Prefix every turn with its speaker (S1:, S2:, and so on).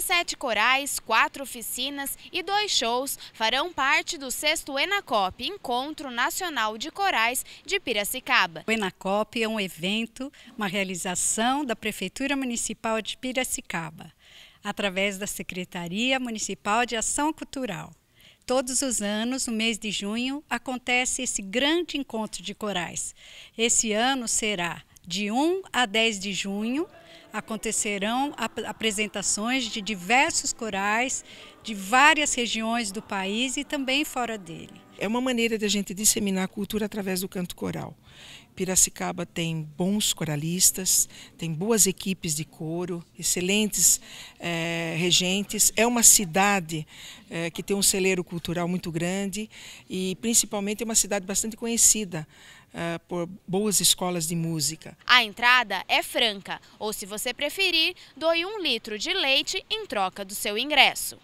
S1: 17 corais, quatro oficinas e dois shows farão parte do sexto Enacop, Encontro Nacional de Corais de Piracicaba. O
S2: Enacop é um evento, uma realização da Prefeitura Municipal de Piracicaba, através da Secretaria Municipal de Ação Cultural. Todos os anos, no mês de junho, acontece esse grande encontro de corais. Esse ano será de 1 a 10 de junho, acontecerão ap apresentações de diversos corais de várias regiões do país e também fora
S3: dele. É uma maneira de a gente disseminar a cultura através do canto coral. Piracicaba tem bons coralistas, tem boas equipes de coro, excelentes é, regentes. É uma cidade é, que tem um celeiro cultural muito grande e, principalmente, é uma cidade bastante conhecida é, por boas escolas de música.
S1: A entrada é franca, ou se você você preferir, doe um litro de leite em troca do seu ingresso.